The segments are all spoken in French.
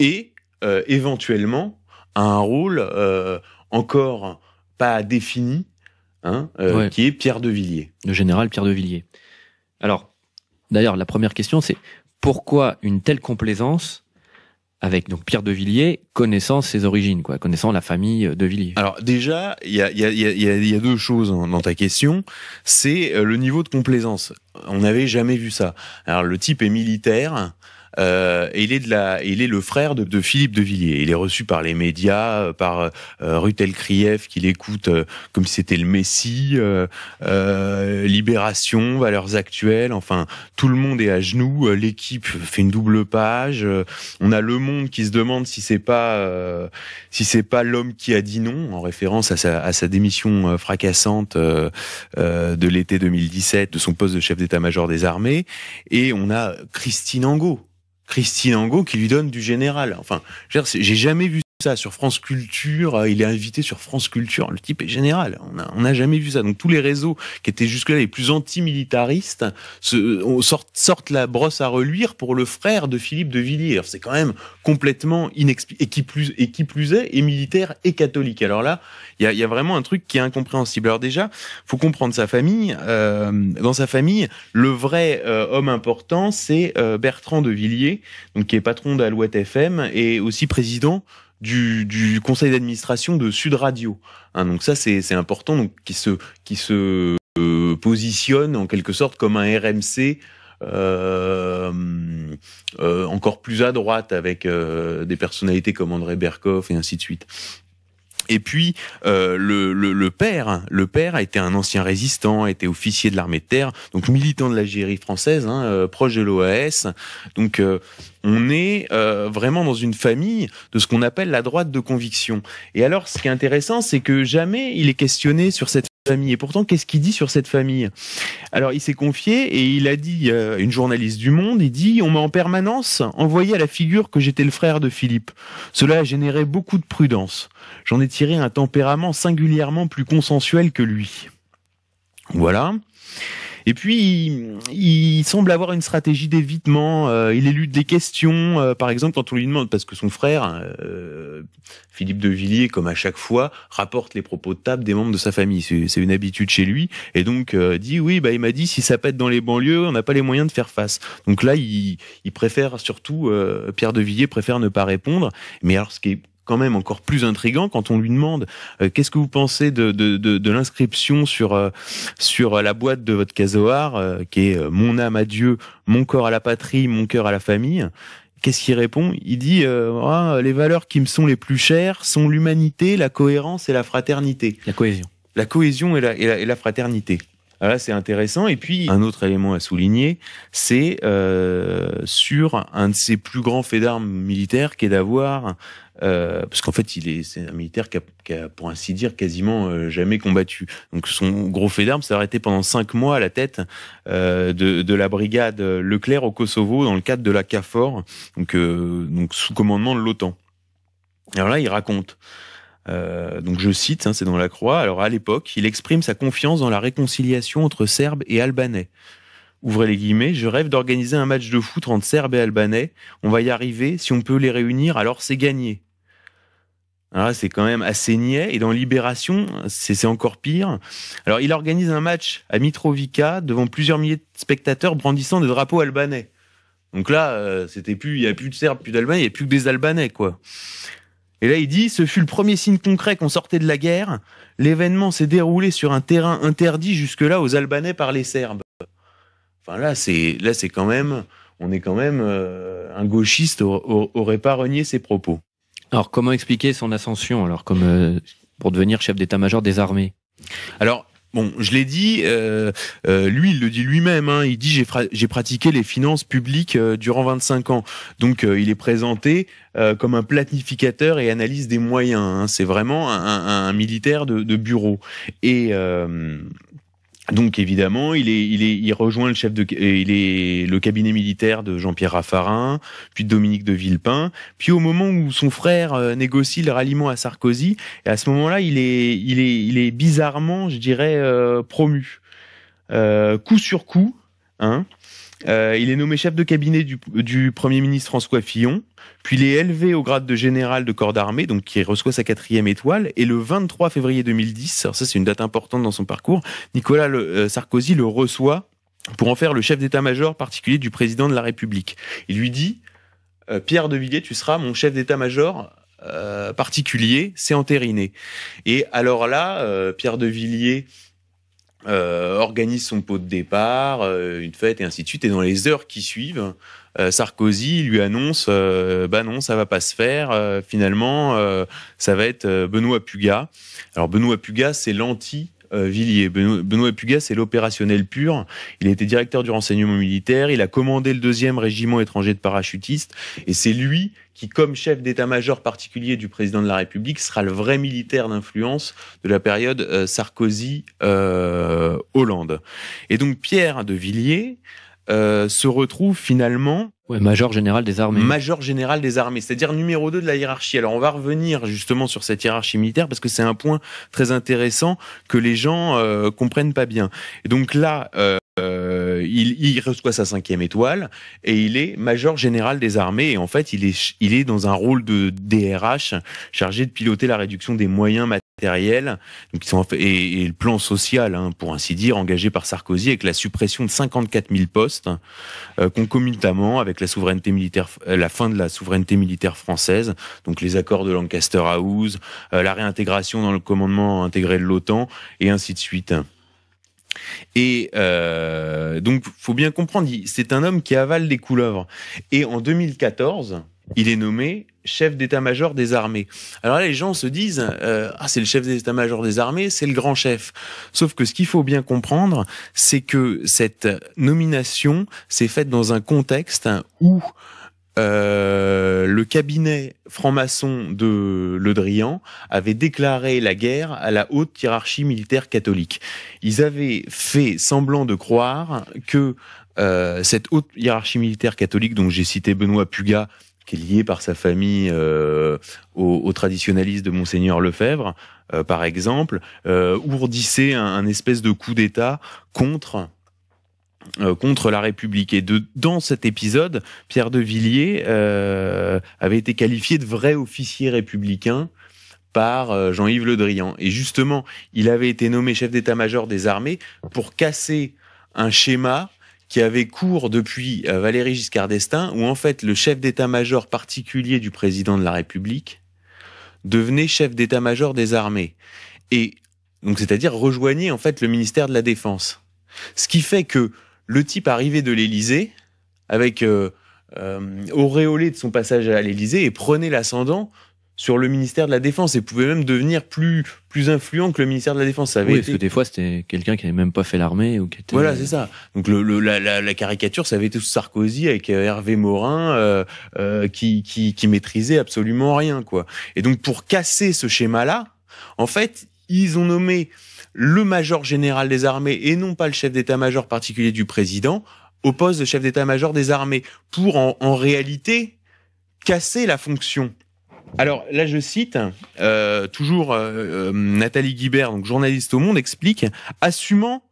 et euh, éventuellement à un rôle euh, encore pas défini, hein, euh, qui est Pierre de Villiers. Le général Pierre de Villiers. Alors, d'ailleurs, la première question, c'est pourquoi une telle complaisance avec donc Pierre de Villiers, connaissant ses origines, quoi, connaissant la famille de Villiers. Alors déjà, il y a, y a, deux choses dans ta question. C'est le niveau de complaisance. On n'avait jamais vu ça. Alors le type est militaire. Euh, et il est de la, il est le frère de, de, Philippe de Villiers. Il est reçu par les médias, euh, par euh, Rutel Krief qui l'écoute comme si c'était le Messie, Libération, Valeurs Actuelles. Enfin, tout le monde est à genoux. L'équipe fait une double page. On a Le Monde qui se demande si c'est pas, si c'est pas l'homme qui a dit non en référence à sa, à sa démission fracassante de l'été 2017 de son poste de chef d'état-major des armées. Et on a Christine Angot Christine Angot qui lui donne du général. Enfin, j'ai jamais vu ça sur France Culture, euh, il est invité sur France Culture, le type est général, on n'a jamais vu ça. Donc tous les réseaux qui étaient jusque-là les plus antimilitaristes se, sortent, sortent, la brosse à reluire pour le frère de Philippe de Villiers. C'est quand même complètement inexplicable, et, qui plus, et qui plus est, est militaire et catholique. Alors là, il y a, y a, vraiment un truc qui est incompréhensible. Alors déjà, faut comprendre sa famille. Euh, dans sa famille, le vrai euh, homme important, c'est Bertrand de Villiers, donc qui est patron d'Alouette FM et aussi président du, conseil d'administration de Sud Radio. Hein. donc ça, c'est important, donc qui se, qui se euh, positionne en quelque sorte comme un RMC. Euh, euh, encore plus à droite avec des personnalités comme André Berkoff et ainsi de suite. Et puis le, père, le père a été un ancien résistant, a été officier de l'armée de terre, donc militant de l'Algérie française, hein, proche de l'OAS. Donc on est euh, vraiment dans une famille de ce qu'on appelle la droite de conviction. Et alors, ce qui est intéressant, c'est que jamais il est questionné sur cette famille. Et pourtant, qu'est-ce qu'il dit sur cette famille Alors, il s'est confié et il a dit, à euh, une journaliste du Monde, il dit, on m'a en permanence envoyé à la figure que j'étais le frère de Philippe. Cela a généré beaucoup de prudence. J'en ai tiré un tempérament singulièrement plus consensuel que lui. Voilà. Et puis, il, semble avoir une stratégie d'évitement. Euh, il élude des questions, euh, par exemple, quand on lui demande, parce que son frère, hein, euh, Philippe de Villiers, comme à chaque fois, rapporte les propos de table des membres de sa famille. C'est une habitude chez lui. Et donc, dit, oui, bah, il m'a dit, si ça pète dans les banlieues, on n'a pas les moyens de faire face. Donc là, il, il préfère surtout, Pierre de Villiers préfère ne pas répondre. Mais alors, ce qui est quand même encore plus intrigant quand on lui demande euh, qu'est-ce que vous pensez de, de, l'inscription sur, euh, sur la boîte de votre casoar, euh, qui est mon âme à Dieu, mon corps à la patrie, mon cœur à la famille. Qu'est-ce qu'il répond Il dit ah, les valeurs qui me sont les plus chères sont l'humanité, la cohérence et la fraternité. La cohésion. La cohésion et la, et la fraternité. Ah, là, c'est intéressant. Et puis, un autre élément à souligner, c'est euh, sur un de ses plus grands faits d'armes militaires, qui est d'avoir, euh, parce qu'en fait, il est, c'est un militaire qui a, pour ainsi dire, quasiment euh, jamais combattu. Donc, son gros fait d'armes s'est arrêté pendant cinq mois à la tête de, de, la brigade Leclerc au Kosovo dans le cadre de la CAFOR, donc, donc sous commandement de l'OTAN. Alors là, il raconte. Euh, donc je cite, hein, c'est dans la Croix. Alors à l'époque, il exprime sa confiance dans la réconciliation entre Serbes et Albanais. Ouvrez les guillemets, je rêve d'organiser un match de foot entre Serbes et Albanais. On va y arriver. Si on peut les réunir, alors c'est gagné. Alors ah, c'est quand même assez niais. Et dans Libération, c'est encore pire. Alors, il organise un match à Mitrovica devant plusieurs milliers de spectateurs brandissant des drapeaux albanais. Donc là, euh, c'était plus, il n'y a plus de Serbes, plus d'Albanais, il n'y a plus que des Albanais, quoi. Et là, il dit, ce fut le premier signe concret qu'on sortait de la guerre. L'événement s'est déroulé sur un terrain interdit jusque-là aux Albanais par les Serbes. Enfin, là, c'est, là, c'est quand même, on est quand même, euh, un gauchiste aurait pas renié ses propos. Alors, comment expliquer son ascension, alors, comme, euh, pour devenir chef d'état-major des armées? Alors, Bon, je l'ai dit, euh, euh, lui, il le dit lui-même, hein. il dit j'ai pratiqué les finances publiques euh, durant 25 ans. Donc il est présenté comme un planificateur et analyse des moyens. Hein. C'est vraiment un, militaire de, de bureau. Et donc évidemment, il, est, il, est, il rejoint le chef de, euh, il est le cabinet militaire de Jean-Pierre Raffarin, puis de Dominique de Villepin. Puis au moment où son frère euh, négocie le ralliement à Sarkozy, et à ce moment-là, il est, il est, il est bizarrement, je dirais, euh, promu, coup sur coup. Hein euh, il est nommé chef de cabinet du, du, Premier ministre François Fillon, puis il est élevé au grade de général de corps d'armée, donc qui reçoit sa quatrième étoile. Et le 23 février 2010, alors ça c'est une date importante dans son parcours, Nicolas euh, Sarkozy le reçoit pour en faire le chef d'état-major particulier du président de la République. Il lui dit euh, Pierre de Villiers, tu seras mon chef d'état-major particulier, c'est entériné. Et alors là, Pierre de Villiers euh, organise son pot de départ, euh, une fête et ainsi de suite. Et dans les heures qui suivent, euh, Sarkozy lui annonce bah non, ça va pas se faire. finalement, ça va être Benoît Puga Alors Benoît Puga c'est l'anti euh, Villiers. Benoît Pugas est l'opérationnel pur. Il a été directeur du renseignement militaire. Il a commandé le deuxième régiment étranger de parachutistes. Et c'est lui qui, comme chef d'état-major particulier du président de la République, sera le vrai militaire d'influence de la période euh, Sarkozy-Hollande. Euh, et donc Pierre de Villiers se retrouve finalement major général des armées. Major général des armées, c'est-à-dire numéro 2 de la hiérarchie. Alors on va revenir justement sur cette hiérarchie militaire parce que c'est un point très intéressant que les gens euh, comprennent pas bien. Et donc là, euh, euh, euh, il, reçoit sa cinquième étoile et il est major général des armées. Et en fait, il est, dans un rôle de DRH chargé de piloter la réduction des moyens matériels et, le plan social, hein, pour ainsi dire, engagé par Sarkozy avec la suppression de 54 000 postes, euh, concomitamment avec la souveraineté militaire, euh, la fin de la souveraineté militaire française, donc les accords de Lancaster House, la réintégration dans le commandement intégré de l'OTAN et ainsi de suite. Et euh, donc, faut bien comprendre, c'est un homme qui avale des couleuvres. Et en 2014, il est nommé chef d'état-major des armées. Alors là, les gens se disent, euh, ah, c'est le chef d'état-major des armées, c'est le grand chef. Sauf que ce qu'il faut bien comprendre, c'est que cette nomination s'est faite dans un contexte où euh, le cabinet franc-maçon de Le Drian avait déclaré la guerre à la haute hiérarchie militaire catholique. Ils avaient fait semblant de croire que euh, cette haute hiérarchie militaire catholique, dont j'ai cité Benoît Puga, qui est lié par sa famille euh, aux, traditionnalistes de Monseigneur Lefebvre, par exemple, ourdissait un, espèce de coup d'État contre euh, contre la République. Et dans cet épisode, Pierre de Villiers euh, avait été qualifié de vrai officier républicain par euh, Jean-Yves Le Drian. Et justement, il avait été nommé chef d'état-major des armées pour casser un schéma qui avait cours depuis Valéry Giscard d'Estaing, où en fait le chef d'état-major particulier du président de la République devenait chef d'état-major des armées. Et donc, c'est-à-dire rejoignait en fait le ministère de la Défense. Ce qui fait que le type arrivait de l'Élysée avec euh, euh, auréolé de son passage à l'Élysée et prenait l'ascendant sur le ministère de la Défense et pouvait même devenir plus plus influent que le ministère de la Défense. Ça avait oui, que des fois c'était quelqu'un qui n'avait même pas fait l'armée ou qui était... Voilà, c'est ça. Donc la, la, caricature, ça avait été Sarkozy avec euh, Hervé Morin qui, qui qui maîtrisait absolument rien quoi. Et donc pour casser ce schéma là, en fait, ils ont nommé le major général des armées et non pas le chef d'état-major particulier du président au poste de chef d'état-major des armées pour en, en, réalité casser la fonction. Alors là, je cite, euh, toujours euh, euh, Nathalie Guibert, donc journaliste au Monde, explique, assumant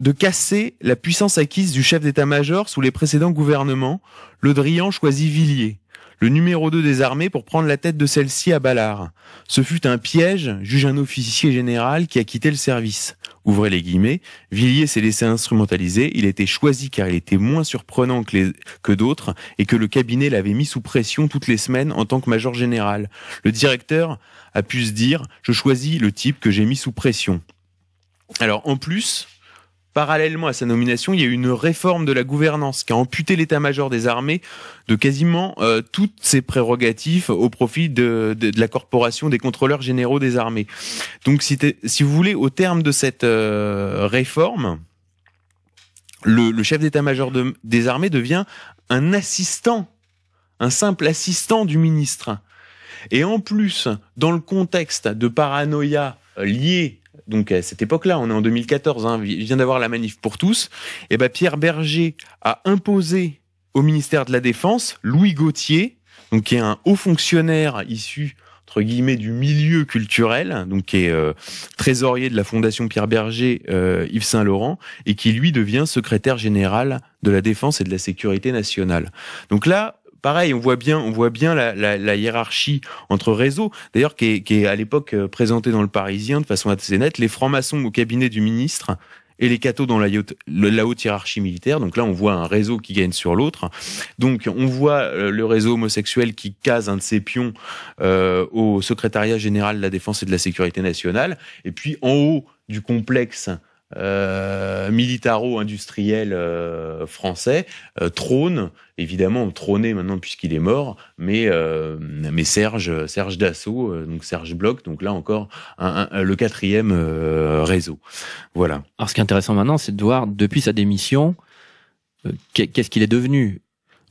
de casser la puissance acquise du chef d'état-major sous les précédents gouvernements, Le Drian choisit Villiers le numéro 2 des armées pour prendre la tête de celle-ci à Ballard. Ce fut un piège, juge un officier général qui a quitté le service. Ouvrez les guillemets, Villiers s'est laissé instrumentaliser, il était choisi car il était moins surprenant que, que d'autres et que le cabinet l'avait mis sous pression toutes les semaines en tant que major général. Le directeur a pu se dire, je choisis le type que j'ai mis sous pression. Alors en plus, Parallèlement à sa nomination, il y a eu une réforme de la gouvernance qui a amputé l'état-major des armées de quasiment euh, toutes ses prérogatives au profit de, la corporation des contrôleurs généraux des armées. Donc si, si vous voulez, au terme de cette euh, réforme, le, chef d'état-major des armées devient un assistant, un simple assistant du ministre. Et en plus, dans le contexte de paranoïa euh, liée donc à cette époque-là, on est en 2014, hein, vient d'avoir la manif pour tous, et eh ben Pierre Berger a imposé au ministère de la Défense Louis Gauthier, donc qui est un haut fonctionnaire issu entre guillemets du milieu culturel, donc qui est euh, trésorier de la Fondation Pierre Berger, euh, Yves Saint Laurent, et qui lui devient secrétaire général de la Défense et de la Sécurité nationale. Donc là, pareil, on voit bien, on voit bien la, hiérarchie entre réseaux. D'ailleurs, qui est, à l'époque euh, présentée dans le Parisien de façon assez nette, les francs-maçons au cabinet du ministre et les cathos dans la, la haute, hiérarchie militaire. Donc là, on voit un réseau qui gagne sur l'autre. Donc on voit euh, le réseau homosexuel qui case un de ses pions euh, au secrétariat général de la défense et de la sécurité nationale. Et puis en haut du complexe euh, militaro-industriel euh, français euh, trône, évidemment trôné maintenant puisqu'il est mort, mais, mais Serge, Serge Dassault, donc Serge Bloch, donc là encore le quatrième réseau. Voilà. Alors ce qui est intéressant maintenant, c'est de voir depuis sa démission, qu'est-ce qu'il est devenu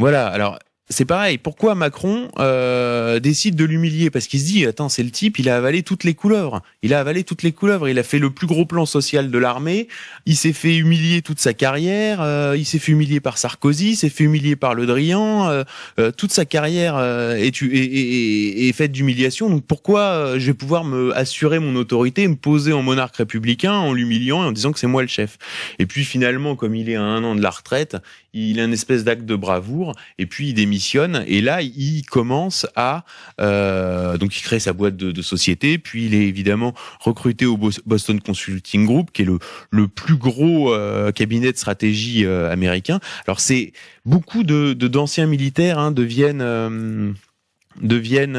voilà, alors c'est pareil. Pourquoi Macron euh, décide de l'humilier Parce qu'il se dit, attends, c'est le type, il a avalé toutes les couleuvres. Il a avalé toutes les couleuvres. Il a fait le plus gros plan social de l'armée. Il s'est fait humilier toute sa carrière. Euh, il s'est fait humilier par Sarkozy. Il s'est fait humilier par Le Drian. Euh, toute sa carrière est, est faite d'humiliation. Donc pourquoi je vais pouvoir me assurer mon autorité, me poser en monarque républicain en l'humiliant et en disant que c'est moi le chef Et puis finalement, comme il est à un an de la retraite, il a une espèce d'acte de bravoure, et puis il démissionne, et là, il commence à... Euh, donc il crée sa boîte de, société, puis il est évidemment recruté au Boston Consulting Group, qui est le, le plus gros euh, cabinet de stratégie euh, américain. Alors c'est... Beaucoup de d'anciens militaires hein, deviennent euh, deviennent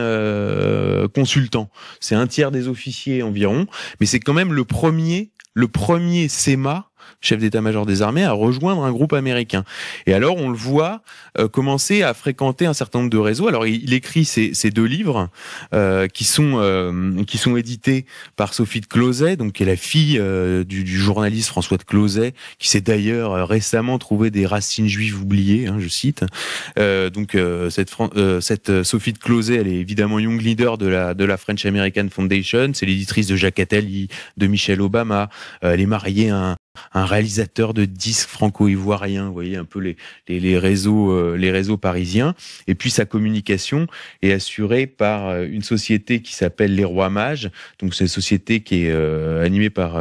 consultants. C'est un tiers des officiers environ, mais c'est quand même le premier le premier SEMA, chef d'état-major des armées, à rejoindre un groupe américain. Et alors, on le voit euh, commencer à fréquenter un certain nombre de réseaux. Alors, il, écrit ces, deux livres euh, qui sont euh, qui sont édités par Sophie de Closet, donc qui est la fille du, journaliste François de Closet, qui s'est d'ailleurs récemment trouvé des racines juives oubliées, hein, je cite. donc, cette, Sophie de Closet, elle est évidemment young leader de la de la French American Foundation. C'est l'éditrice de Jacques Attali, de Michelle Obama, euh, les est à un, un réalisateur de disques franco-ivoiriens, vous voyez un peu les, les, les réseaux, euh, les réseaux parisiens. Et puis sa communication est assurée par euh, une société qui s'appelle Les Rois Mages. Donc c'est une société qui est euh, animée par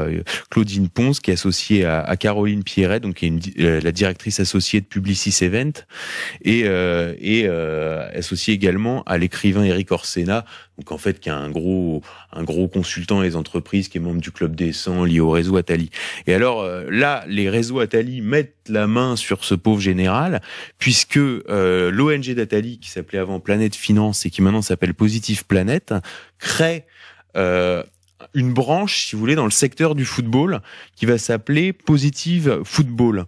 Claudine Ponce, qui est associée à, à Caroline Pierret, donc qui est la directrice associée de Publicis Event, et, et associée également à l'écrivain Eric Orsena, donc en fait qui a un gros, un gros consultant à les entreprises, qui est membre du Club des 100, lié au réseau Atali. Et alors euh, là, les réseaux Atali mettent la main sur ce pauvre général, puisque euh, l'ONG d'Atali, qui s'appelait avant Planète Finance et qui maintenant s'appelle Positive Planète, crée euh, une branche, si vous voulez, dans le secteur du football qui va s'appeler Positive Football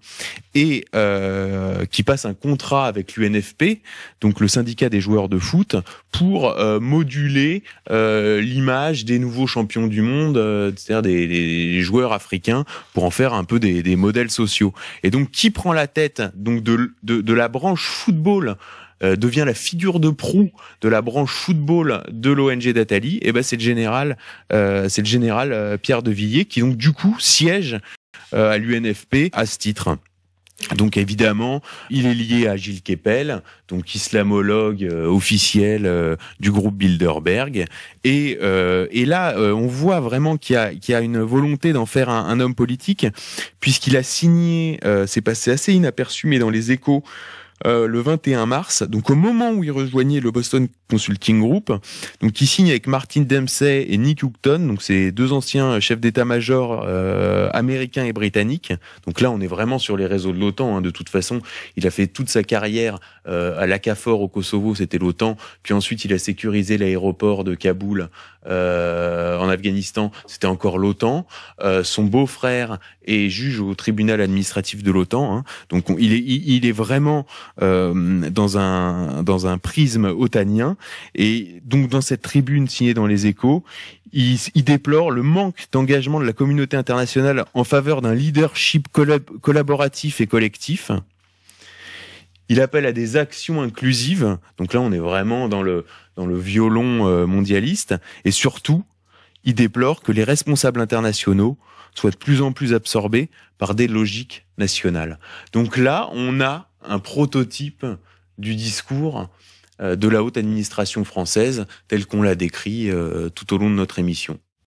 et euh, qui passe un contrat avec l'UNFP, donc le syndicat des joueurs de foot, pour euh, moduler euh, l'image des nouveaux champions du monde, euh, c'est-à-dire des, joueurs africains, pour en faire un peu des, modèles sociaux. Et donc, qui prend la tête donc de, de la branche football euh, devient la figure de proue de la branche football de l'ONG d'Atali, et eh ben c'est le général, euh, c'est le général euh, Pierre de Villiers qui donc du coup siège à l'UNFP à ce titre. Donc évidemment, il est lié à Gilles Kepel, donc islamologue officiel du groupe Bilderberg. Et, et là, on voit vraiment qu'il y a, y a une volonté d'en faire un, un homme politique, puisqu'il a signé, c'est passé assez inaperçu, mais dans les échos, euh, le 21 mars. Donc au moment où il rejoignait le Boston Consulting Group, donc qui signe avec Martin Dempsey et Nick Houghton, donc c'est deux anciens chefs d'état-major euh, américains et britanniques. Donc là, on est vraiment sur les réseaux de l'OTAN. Hein. De toute façon, il a fait toute sa carrière euh, à l'ACAFOR au Kosovo, c'était l'OTAN. Puis ensuite, il a sécurisé l'aéroport de Kaboul euh, en Afghanistan, c'était encore l'OTAN. Euh, son beau-frère est juge au tribunal administratif de l'OTAN. Hein. Donc il, est, il, il est vraiment euh, dans un dans un prisme otanien. Et donc dans cette tribune signée dans les échos, il, déplore le manque d'engagement de la communauté internationale en faveur d'un leadership collaboratif et collectif. Il appelle à des actions inclusives. Donc là, on est vraiment dans le, dans le violon euh, mondialiste. Et surtout, il déplore que les responsables internationaux soient de plus en plus absorbés par des logiques nationales. Donc là, on a un prototype du discours euh, de la haute administration française telle qu'on l'a décrit euh, tout au long de notre émission.